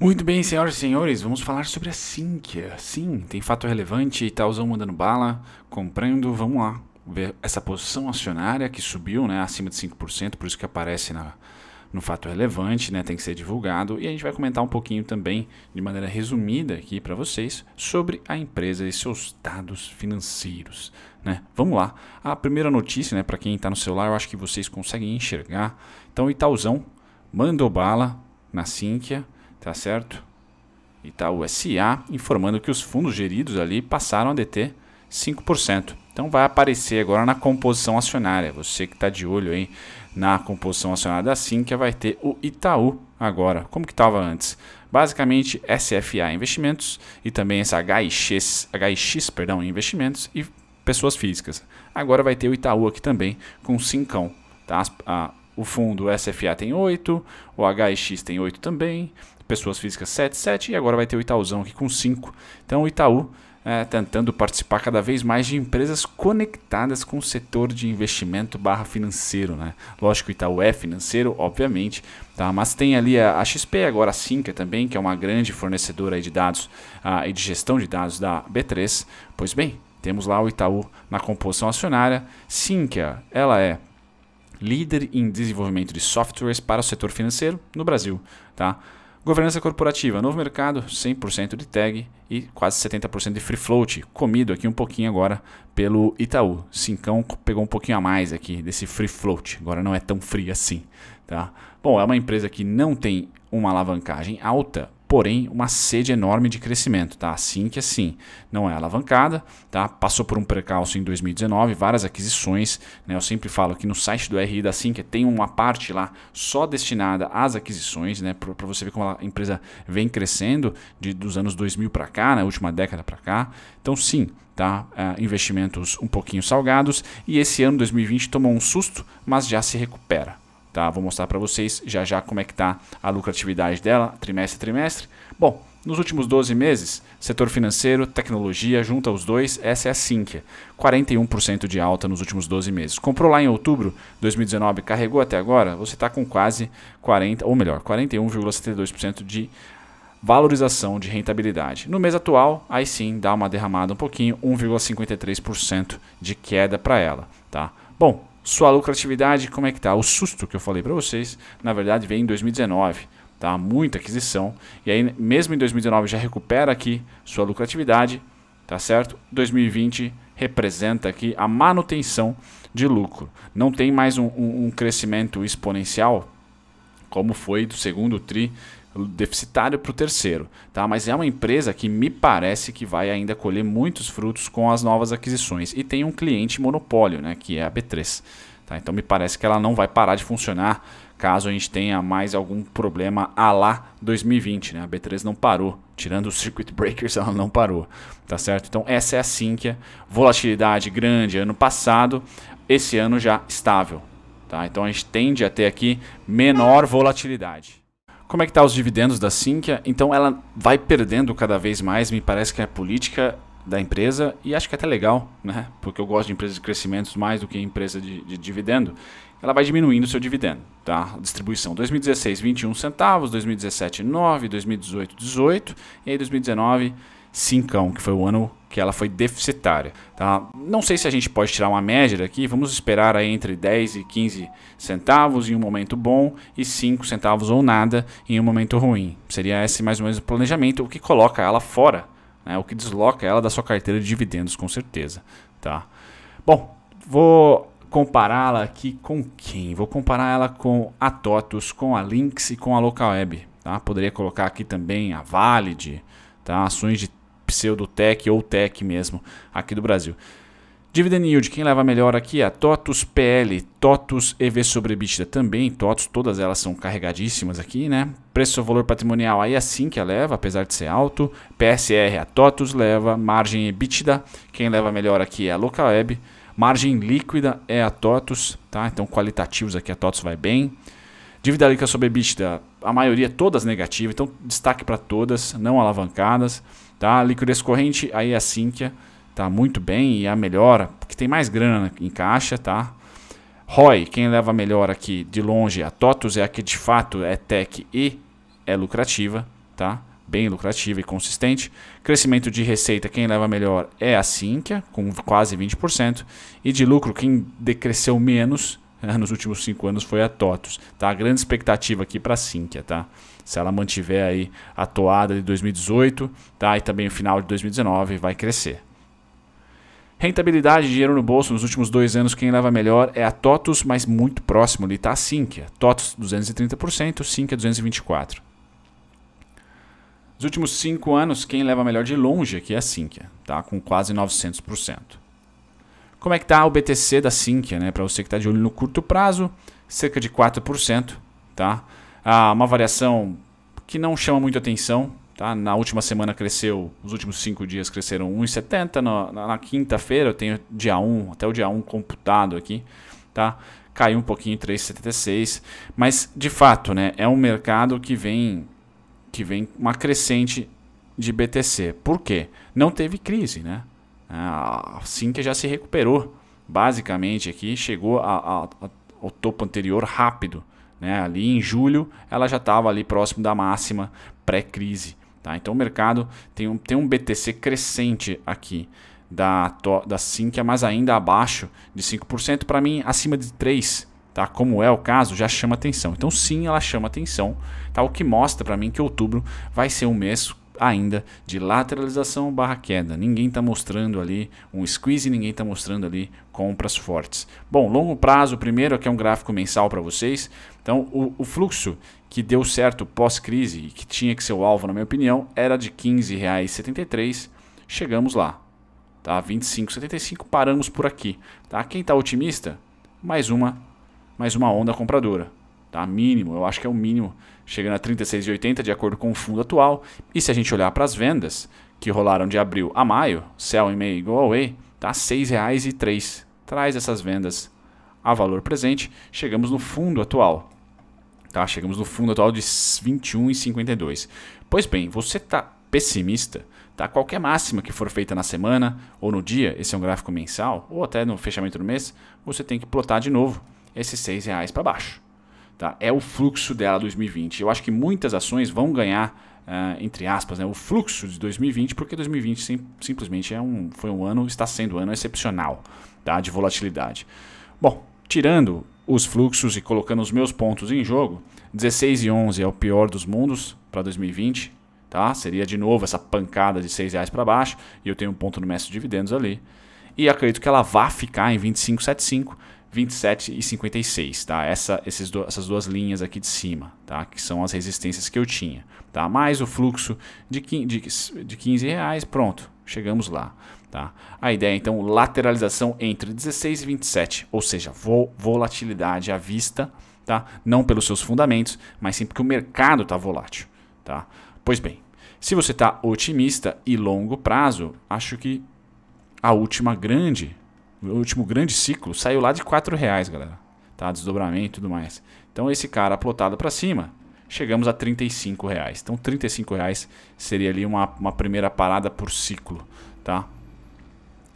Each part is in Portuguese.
Muito bem, senhoras e senhores, vamos falar sobre a Sinqia. Sim, tem fato relevante, Itaúzão mandando bala, comprando, vamos lá. Ver essa posição acionária que subiu né, acima de 5%, por isso que aparece na, no fato relevante, né, tem que ser divulgado. E a gente vai comentar um pouquinho também, de maneira resumida aqui para vocês, sobre a empresa e seus dados financeiros. Né? Vamos lá. A primeira notícia, né, para quem está no celular, eu acho que vocês conseguem enxergar. Então, Itaúzão mandou bala na Sinqia tá certo? Itaú SA informando que os fundos geridos ali passaram a deter 5%. Então vai aparecer agora na composição acionária. Você que está de olho aí na composição acionária da que vai ter o Itaú agora. Como que estava antes? Basicamente SFA Investimentos e também essa HIX, HIX perdão, Investimentos e pessoas físicas. Agora vai ter o Itaú aqui também com 5 tá? A, o fundo SFA tem 8, o HIX tem 8 também, pessoas físicas 7, 7 e agora vai ter o Itaúzão aqui com 5. Então o Itaú é, tentando participar cada vez mais de empresas conectadas com o setor de investimento barra financeiro. Né? Lógico, o Itaú é financeiro, obviamente, tá? mas tem ali a, XP, agora a Sinca também, que é uma grande fornecedora de dados ah, e de gestão de dados da B3. Pois bem, temos lá o Itaú na composição acionária. Sinca, ela é líder em desenvolvimento de softwares para o setor financeiro no Brasil. Tá? Governança corporativa, novo mercado, 100% de tag e quase 70% de free float, comido aqui um pouquinho agora pelo Itaú. Cincão pegou um pouquinho a mais aqui desse free float, agora não é tão free assim. Tá? Bom, é uma empresa que não tem uma alavancagem alta, porém uma sede enorme de crescimento, tá? Assim que assim, não é alavancada, tá? Passou por um precalço em 2019, várias aquisições, né? Eu sempre falo que no site do RI da Sinqia tem uma parte lá só destinada às aquisições, né? Para você ver como a empresa vem crescendo de, dos anos 2000 para cá, na né? última década para cá. Então sim, tá? Uh, investimentos um pouquinho salgados e esse ano 2020 tomou um susto, mas já se recupera. Tá? Vou mostrar para vocês já já como é que está a lucratividade dela, trimestre a trimestre. Bom, nos últimos 12 meses, setor financeiro, tecnologia, junta os dois, essa é a Sinqia. 41% de alta nos últimos 12 meses. Comprou lá em outubro de 2019, carregou até agora, você está com quase 40, ou melhor, 41,72% de valorização de rentabilidade. No mês atual, aí sim dá uma derramada um pouquinho, 1,53% de queda para ela. Tá? Bom, sua lucratividade, como é que tá? O susto que eu falei para vocês, na verdade, vem em 2019. Tá? Muita aquisição. E aí, mesmo em 2019, já recupera aqui sua lucratividade. Tá certo? 2020 representa aqui a manutenção de lucro. Não tem mais um, um, um crescimento exponencial, como foi do segundo TRI deficitário para o terceiro, tá? Mas é uma empresa que me parece que vai ainda colher muitos frutos com as novas aquisições e tem um cliente monopólio, né? Que é a B3. Tá? Então me parece que ela não vai parar de funcionar caso a gente tenha mais algum problema a lá 2020, né? A B3 não parou, tirando os circuit breakers, ela não parou, tá certo? Então essa é a Sinqia, volatilidade grande ano passado, esse ano já estável, tá? Então a gente tende a ter aqui menor volatilidade como é que tá os dividendos da Sinqia. Então ela vai perdendo cada vez mais, me parece que é a política da empresa e acho que é até legal, né? Porque eu gosto de empresas de crescimento mais do que empresa de, de dividendo. Ela vai diminuindo o seu dividendo, tá? Distribuição 2016 21 centavos, 2017 9, 2018 18 e aí 2019 cincão, que foi o ano que ela foi deficitária. Tá? Não sei se a gente pode tirar uma média daqui, vamos esperar aí entre 10 e 15 centavos em um momento bom e 5 centavos ou nada em um momento ruim. Seria esse mais ou menos o planejamento, o que coloca ela fora, né? o que desloca ela da sua carteira de dividendos, com certeza. Tá? Bom, vou compará-la aqui com quem? Vou comparar ela com a TOTUS, com a Lynx e com a LocalWeb. Tá? Poderia colocar aqui também a Valid, tá? ações de pseudo Tec ou tech mesmo aqui do Brasil. Dividend Yield, quem leva melhor aqui é a TOTUS PL, TOTUS EV sobre EBITDA também, TOTUS, todas elas são carregadíssimas aqui, né? Preço valor patrimonial, aí é assim que leva, apesar de ser alto. PSR, a TOTUS leva, margem EBITDA, quem leva melhor aqui é a LocalWeb. Margem líquida é a TOTUS, tá? Então qualitativos aqui a TOTUS vai bem. Dívida líquida sobre EBITDA, a maioria todas negativas então destaque para todas, não alavancadas. Tá? Liquidez corrente, aí a Sinqia tá muito bem e a melhora, porque tem mais grana em caixa, tá? ROI, quem leva a melhor aqui de longe a TOTUS, é a que de fato é tech e é lucrativa, tá? Bem lucrativa e consistente. Crescimento de receita, quem leva a melhor é a Sinqia, com quase 20%. E de lucro, quem decresceu menos nos últimos cinco anos foi a TOTUS. Tá? A grande expectativa aqui para a Sinqia, tá? Se ela mantiver aí a toada de 2018 tá? e também o final de 2019 vai crescer. Rentabilidade de dinheiro no bolso nos últimos dois anos, quem leva melhor é a TOTUS, mas muito próximo ali está a Sinqia. TOTUS 230%, Sinqia 224%. Nos últimos cinco anos, quem leva melhor de longe aqui é a Sinqia, tá? com quase 900%. Como é que está o BTC da Sinqia, né? Para você que está de olho no curto prazo, cerca de 4%, tá? Ah, uma variação que não chama muito atenção, tá? Na última semana cresceu, os últimos 5 dias cresceram 1,70, na, na, na quinta-feira eu tenho dia 1, até o dia 1 computado aqui, tá? Caiu um pouquinho 3,76, mas de fato, né, é um mercado que vem que vem uma crescente de BTC. Por quê? Não teve crise, né? Ah, a que já se recuperou, basicamente, aqui chegou a, a, a, ao topo anterior rápido. Né? Ali em julho, ela já estava ali próximo da máxima pré-crise. Tá? Então o mercado tem um, tem um BTC crescente aqui da, da Sinqia, mas ainda abaixo de 5%, para mim acima de 3%, tá? como é o caso, já chama atenção. Então sim, ela chama atenção, tá? o que mostra para mim que outubro vai ser um mês ainda de lateralização barra queda. Ninguém está mostrando ali um squeeze, ninguém está mostrando ali compras fortes. Bom, longo prazo, primeiro aqui é um gráfico mensal para vocês. Então, o, o, fluxo que deu certo pós-crise e que tinha que ser o alvo, na minha opinião, era de R$ 15,73. Chegamos lá. Tá? 25,75, paramos por aqui. Tá? Quem está otimista, mais uma, mais uma onda compradora tá? Mínimo, eu acho que é o mínimo, chegando a 36,80 de acordo com o fundo atual. E se a gente olhar para as vendas que rolaram de abril a maio, sell e meio go away, tá? R$ 6,03. Traz essas vendas a valor presente, chegamos no fundo atual. Tá? Chegamos no fundo atual de 21,52. Pois bem, você tá pessimista, tá? Qualquer máxima que for feita na semana ou no dia, esse é um gráfico mensal ou até no fechamento do mês, você tem que plotar de novo esses R$ 6,00 para baixo tá? é o fluxo dela 2020. Eu acho que muitas ações vão ganhar, uh, entre aspas, né, o fluxo de 2020, porque 2020 sim, simplesmente é um, foi um ano, está sendo um ano excepcional tá? de volatilidade. Bom, tirando os fluxos e colocando os meus pontos em jogo, 16 e 11 é o pior dos mundos para 2020, tá? Seria de novo essa pancada de 6 reais para baixo e eu tenho um ponto no mestre de dividendos ali. E acredito que ela vá ficar em 25,75 27 e 56, tá? Essa, esses do, essas duas linhas aqui de cima, tá? Que são as resistências que eu tinha, tá? Mais o fluxo de, de, de 15 reais, pronto, chegamos lá, tá? A ideia, então, lateralização entre 16 e 27, ou seja, vo, volatilidade à vista, tá? Não pelos seus fundamentos, mas sim porque o mercado está volátil, tá? Pois bem, se você está otimista e longo prazo, acho que a última grande o último grande ciclo, saiu lá de 4 reais, galera. Tá? Desdobramento e tudo mais. Então esse cara plotado para cima, chegamos a 35 reais. Então 35 reais seria ali uma, uma primeira parada por ciclo, tá?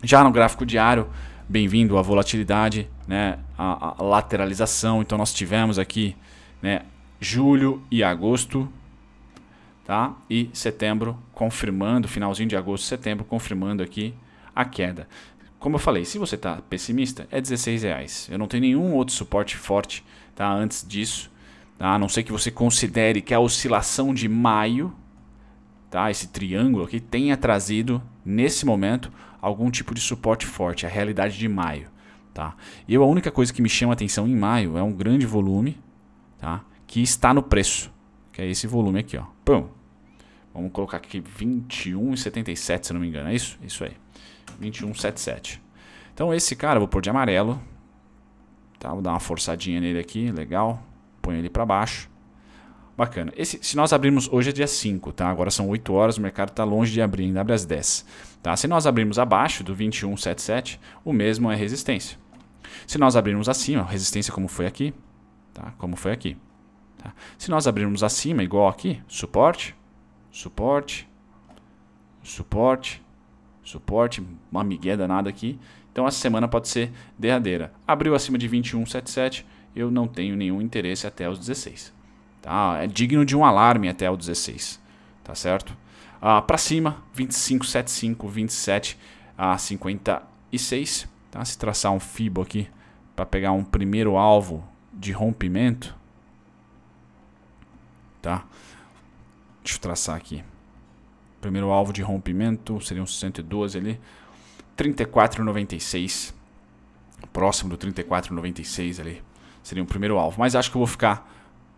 Já no gráfico diário, bem-vindo à volatilidade, né? A, a, lateralização. Então nós tivemos aqui, né? Julho e agosto, tá? E setembro confirmando, finalzinho de agosto, setembro confirmando aqui a queda. Como eu falei, se você está pessimista, é 16 reais. Eu não tenho nenhum outro suporte forte tá, antes disso. Tá? A não ser que você considere que a oscilação de maio, tá, esse triângulo aqui, tenha trazido, nesse momento, algum tipo de suporte forte. A realidade de maio. Tá? E eu, a única coisa que me chama atenção em maio é um grande volume tá, que está no preço. Que é esse volume aqui. Ó. Pum, Vamos colocar aqui 21,77, se não me engano. É isso? Isso aí. 21,77. Então esse cara eu vou pôr de amarelo. Tá? Vou dar uma forçadinha nele aqui. Legal. Põe ele para baixo. Bacana. Esse, se nós abrirmos hoje é dia 5, tá? Agora são 8 horas, o mercado está longe de abrir, ainda abre às 10. Tá? Se nós abrirmos abaixo do 21,77, o mesmo é resistência. Se nós abrirmos acima, resistência como foi aqui, tá? Como foi aqui. Tá? Se nós abrirmos acima, igual aqui, suporte, suporte, suporte, suporte, uma migué danada aqui. Então essa semana pode ser derradeira. Abriu acima de 21,77, eu não tenho nenhum interesse até os 16. Tá? É digno de um alarme até o 16, tá certo? Ah, para cima, 25,75, 27 a 56. Tá? Se traçar um FIBO aqui para pegar um primeiro alvo de rompimento, tá? Deixa eu traçar aqui. Primeiro alvo de rompimento seria um 112 ali. 34,96. Próximo do 34,96 ali. Seria o primeiro alvo. Mas acho que eu vou ficar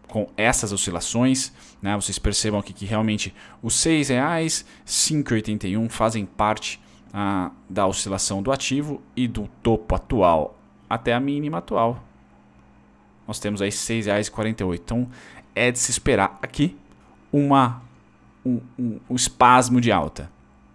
com essas oscilações. Né? Vocês percebam aqui que realmente os R$ 6,581 5,81 fazem parte ah, da oscilação do ativo e do topo atual até a mínima atual. Nós temos aí R$ 6,48. Então é de se esperar aqui uma um, um, um espasmo de alta,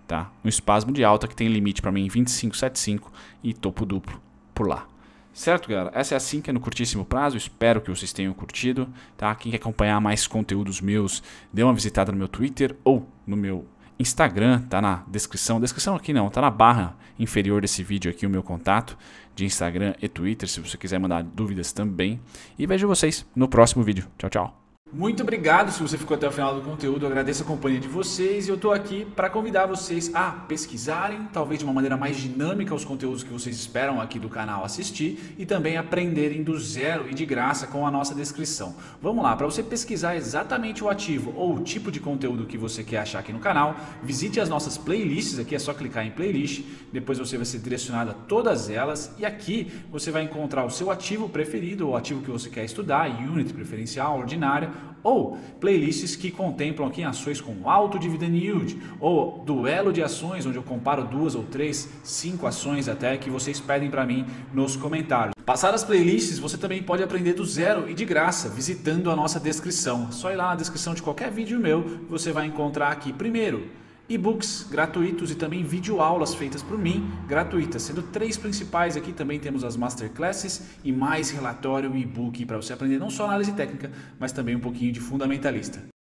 tá? Um espasmo de alta que tem limite para mim em 2575 e topo duplo por lá. Certo, galera? Essa é a que é no curtíssimo prazo. Espero que vocês tenham curtido. Tá? Quem quer acompanhar mais conteúdos meus, dê uma visitada no meu Twitter ou no meu Instagram. Tá na descrição. Descrição aqui não, tá na barra inferior desse vídeo aqui o meu contato de Instagram e Twitter. Se você quiser mandar dúvidas também. E vejo vocês no próximo vídeo. Tchau, tchau. Muito obrigado se você ficou até o final do conteúdo. Eu agradeço a companhia de vocês e eu estou aqui para convidar vocês a pesquisarem, talvez de uma maneira mais dinâmica, os conteúdos que vocês esperam aqui do canal assistir e também aprenderem do zero e de graça com a nossa descrição. Vamos lá, para você pesquisar exatamente o ativo ou o tipo de conteúdo que você quer achar aqui no canal, visite as nossas playlists aqui, é só clicar em playlist, depois você vai ser direcionado a todas elas e aqui você vai encontrar o seu ativo preferido, o ativo que você quer estudar, unit preferencial, ordinária ou playlists que contemplam aqui ações com alto dividend yield, ou duelo de ações, onde eu comparo duas ou três, cinco ações até que vocês pedem para mim nos comentários. Passar as playlists você também pode aprender do zero e de graça visitando a nossa descrição. Só ir lá na descrição de qualquer vídeo meu, você vai encontrar aqui primeiro e-books gratuitos e também videoaulas feitas por mim, gratuitas, sendo três principais aqui também temos as masterclasses e mais relatório e e-book para você aprender não só análise técnica, mas também um pouquinho de fundamentalista.